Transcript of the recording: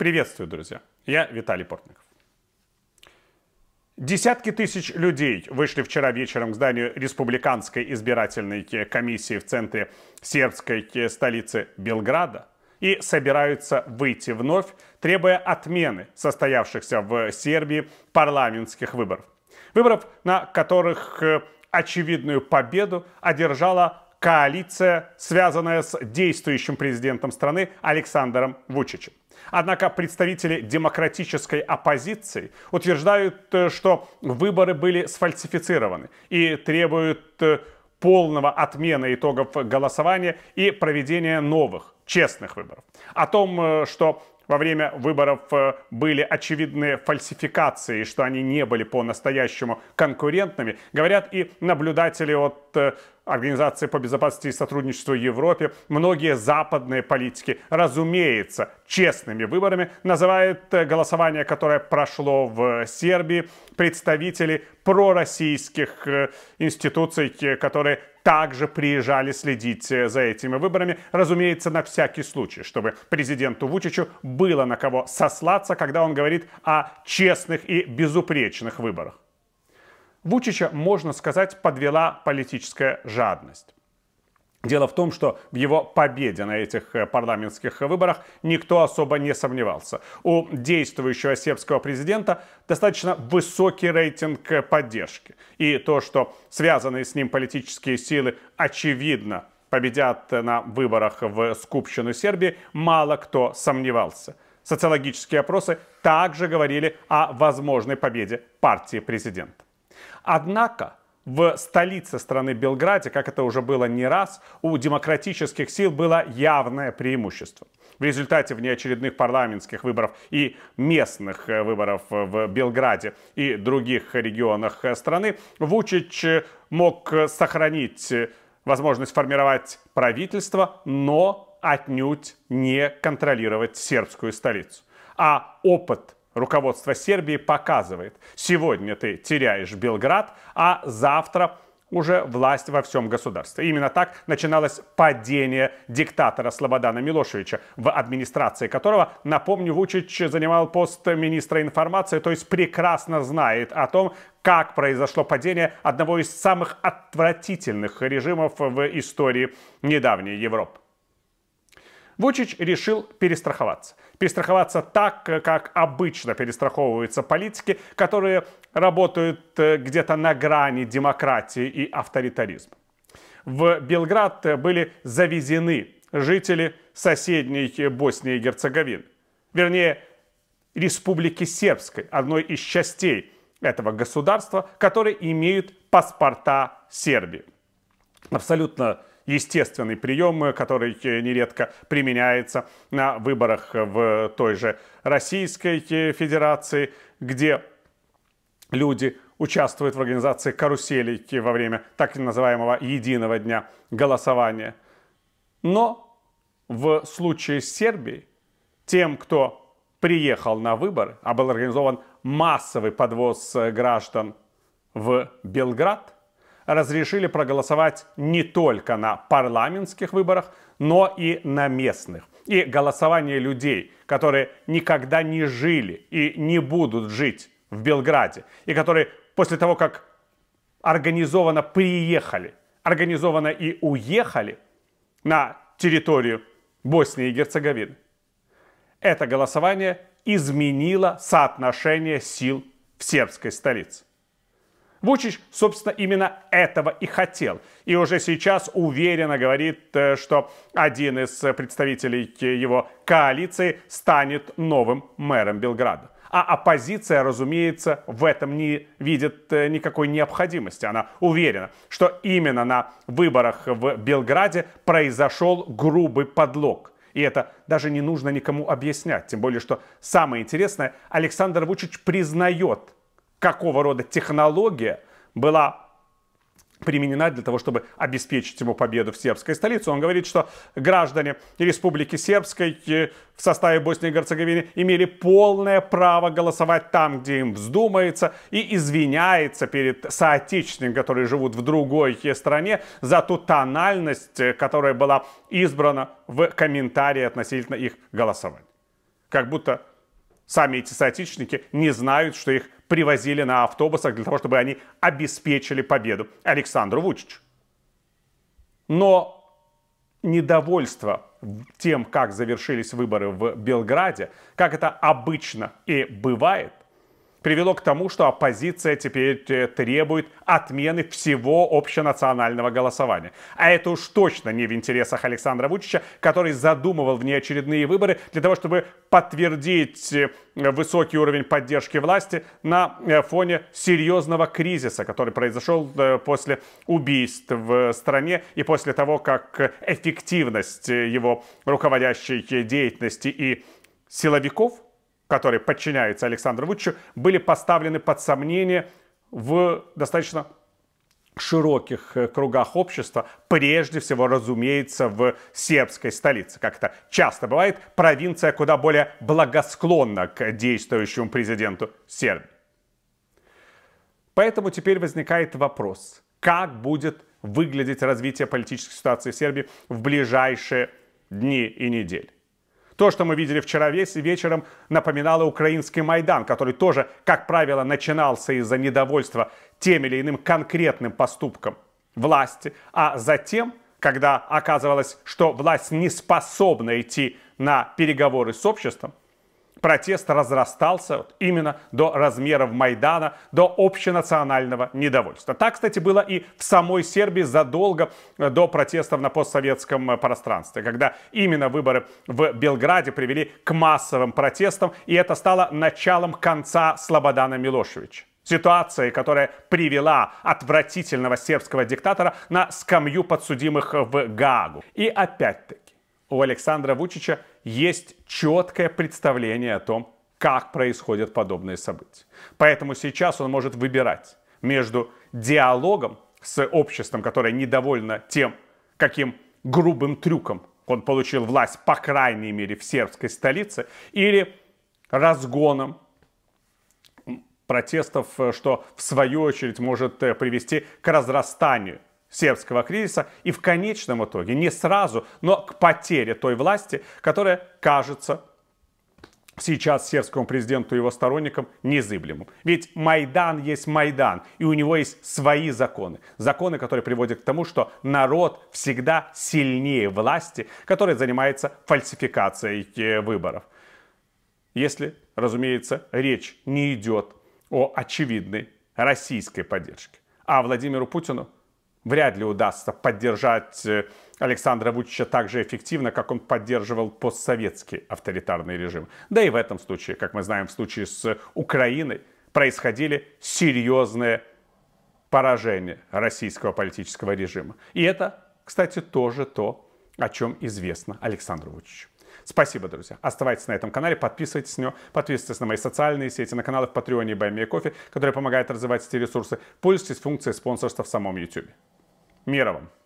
Приветствую, друзья. Я Виталий Портников. Десятки тысяч людей вышли вчера вечером к зданию Республиканской избирательной комиссии в центре сербской столицы Белграда и собираются выйти вновь, требуя отмены состоявшихся в Сербии парламентских выборов. Выборов, на которых э, очевидную победу одержала коалиция, связанная с действующим президентом страны Александром Вучичем. Однако представители демократической оппозиции утверждают, э, что выборы были сфальсифицированы и требуют э, полного отмены итогов голосования и проведения новых, честных выборов. О том, э, что во время выборов были очевидные фальсификации, что они не были по-настоящему конкурентными, говорят и наблюдатели от Организации по безопасности и сотрудничеству в Европе, многие западные политики, разумеется, честными выборами называют э, голосование, которое прошло в Сербии, представители пророссийских э, институций, которые также приезжали следить э, за этими выборами, разумеется, на всякий случай, чтобы президенту Вучичу было на кого сослаться, когда он говорит о честных и безупречных выборах. Вучича, можно сказать, подвела политическая жадность. Дело в том, что в его победе на этих э, парламентских выборах никто особо не сомневался. У действующего сербского президента достаточно высокий рейтинг э, поддержки. И то, что связанные с ним политические силы очевидно победят на выборах в Скупщину Сербии, мало кто сомневался. Социологические опросы также говорили о возможной победе партии президента. Однако в столице страны Белграде, как это уже было не раз, у демократических сил было явное преимущество. В результате внеочередных парламентских выборов и местных э, выборов э, в Белграде и других регионах э, страны Вучич мог сохранить возможность формировать правительство, но отнюдь не контролировать сербскую столицу. А опыт руководство Сербии показывает, сегодня ты теряешь Белград, а завтра уже власть во всем государстве. Именно так начиналось падение диктатора Слободана Милошевича, в администрации которого, напомню, Вучич занимал пост министра информации, то есть прекрасно знает о том, как произошло падение одного из самых отвратительных режимов в истории недавней Европы. Вучич решил перестраховаться. Перестраховаться так, как обычно перестраховываются политики, которые работают э, где-то на грани демократии и авторитаризма. В Белград были завезены жители соседней Боснии и Герцеговины. Вернее, Республики Сербской, одной из частей этого государства, которые имеют паспорта Сербии. Абсолютно естественный прием, э, который э, нередко применяется на выборах в той же Российской э, Федерации, где люди участвуют в организации каруселей во время так называемого единого дня голосования. Но в случае с Сербией тем, кто приехал на выборы, а был организован массовый подвоз граждан в Белград – разрешили проголосовать не только на парламентских выборах, но и на местных. И голосование людей, которые никогда не жили и не будут жить в Белграде, и которые после того, как организованно приехали, организованно и уехали на территорию Боснии и Герцеговины. Это голосование изменило соотношение сил в сербской столице. Вучич, собственно, именно этого и хотел. И уже сейчас уверенно говорит, э, что один из представителей его коалиции станет новым мэром Белграда. А оппозиция, разумеется, в этом не видит э, никакой необходимости. Она уверена, что именно на выборах в Белграде произошел грубый подлог. И это даже не нужно никому объяснять. Тем более, что самое интересное, Александр Вучич признает какого рода технология была применена для того, чтобы обеспечить ему победу в сербской столице. Он говорит, что граждане Республики Сербской э, в составе Боснии и Герцеговины имели полное право голосовать там, где им вздумается, и извиняется перед соотечественниками, которые живут в другой э, стране, за ту тональность, э, которая была избрана в комментарии относительно их голосования. Как будто сами эти соотечественники не знают, что их привозили на автобусах для того, чтобы они обеспечили победу Александру Вучичу. Но недовольство тем, как завершились выборы в Белграде, как это обычно и бывает, привело к тому, что оппозиция теперь э, требует отмены всего общенационального голосования. А это уж точно не в интересах Александра Вучича, который задумывал внеочередные выборы для того, чтобы подтвердить э, высокий уровень поддержки власти на э, фоне серьезного кризиса, который произошел после убийств в стране и после того, как эффективность его руководящей деятельности и силовиков – которые подчиняются Александру Вучичу, были поставлены под сомнение в достаточно широких э, кругах общества, прежде всего, разумеется, в сербской столице. Как это часто бывает, провинция куда более благосклонна к действующему президенту Сербии. Поэтому теперь возникает вопрос, как будет выглядеть развитие политической ситуации в Сербии в ближайшие дни и недели. То, что мы видели вчера вечером, напоминало украинский Майдан, который тоже, как правило, начинался из-за недовольства тем или иным конкретным поступком власти, а затем, когда оказывалось, что власть не способна идти на переговоры с обществом, протест разрастался вот именно до размеров Майдана, до общенационального недовольства. Так, кстати, было и в самой Сербии задолго э, до протестов на постсоветском э, пространстве, когда именно выборы в Белграде привели к массовым протестам, и это стало началом конца Слободана Милошевича. Ситуации, которая привела отвратительного сербского диктатора на скамью подсудимых в Гаагу. И опять-таки у Александра Вучича есть четкое представление о том, как происходят подобные события. Поэтому сейчас он может выбирать между диалогом с обществом, которое недовольно тем, каким грубым трюком он получил власть, по крайней мере, в сербской столице, или разгоном протестов, э, что в свою очередь может э, привести к разрастанию сербского кризиса и в конечном итоге, не сразу, но к потере той власти, которая, кажется, сейчас сербскому президенту и его сторонникам незыблемым. Ведь Майдан есть Майдан, и у него есть свои законы. Законы, которые приводят к тому, что народ всегда сильнее власти, которая занимается фальсификацией э, выборов. Если, разумеется, речь не идет о очевидной российской поддержке. А Владимиру Путину – вряд ли удастся поддержать э, Александра Вучича так же эффективно, как он поддерживал постсоветский авторитарный режим. Да и в этом случае, как мы знаем, в случае с Украиной происходили серьезные поражения российского политического режима. И это, кстати, тоже то, о чем известно Александру Вучичу. Спасибо, друзья. Оставайтесь на этом канале, подписывайтесь на него, подписывайтесь на мои социальные сети, на каналы в Патреоне и Баймия Кофе, которые помогают развивать эти ресурсы. Пользуйтесь функцией спонсорства в самом YouTube. Мира вам!